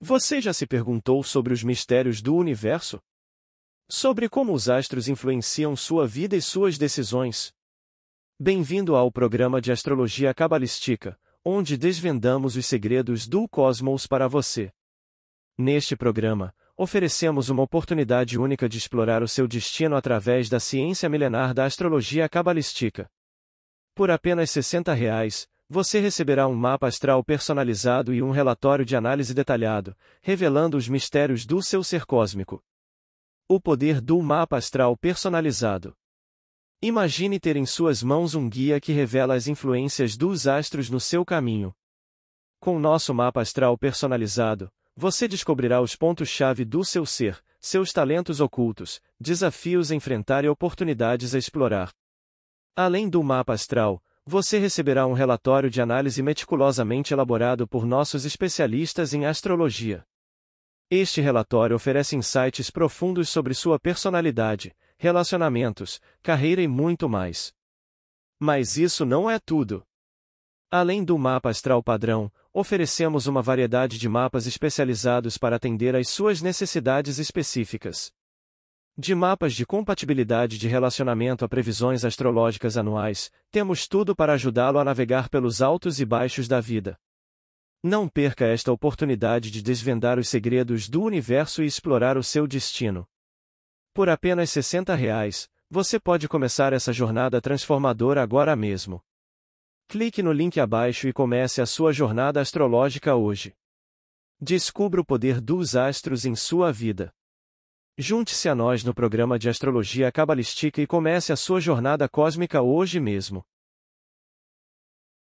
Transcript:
Você já se perguntou sobre os mistérios do universo? Sobre como os astros influenciam sua vida e suas decisões? Bem-vindo ao programa de Astrologia Cabalística, onde desvendamos os segredos do cosmos para você. Neste programa, oferecemos uma oportunidade única de explorar o seu destino através da ciência milenar da astrologia cabalística. Por apenas R$ 60,00. reais, você receberá um mapa astral personalizado e um relatório de análise detalhado, revelando os mistérios do seu ser cósmico. O poder do mapa astral personalizado. Imagine ter em suas mãos um guia que revela as influências dos astros no seu caminho. Com o nosso mapa astral personalizado, você descobrirá os pontos-chave do seu ser, seus talentos ocultos, desafios a enfrentar e oportunidades a explorar. Além do mapa astral, você receberá um relatório de análise meticulosamente elaborado por nossos especialistas em astrologia. Este relatório oferece insights profundos sobre sua personalidade, relacionamentos, carreira e muito mais. Mas isso não é tudo. Além do mapa astral padrão, oferecemos uma variedade de mapas especializados para atender às suas necessidades específicas. De mapas de compatibilidade de relacionamento a previsões astrológicas anuais, temos tudo para ajudá-lo a navegar pelos altos e baixos da vida. Não perca esta oportunidade de desvendar os segredos do universo e explorar o seu destino. Por apenas R$ 60, reais, você pode começar essa jornada transformadora agora mesmo. Clique no link abaixo e comece a sua jornada astrológica hoje. Descubra o poder dos astros em sua vida. Junte-se a nós no programa de Astrologia Cabalística e comece a sua jornada cósmica hoje mesmo.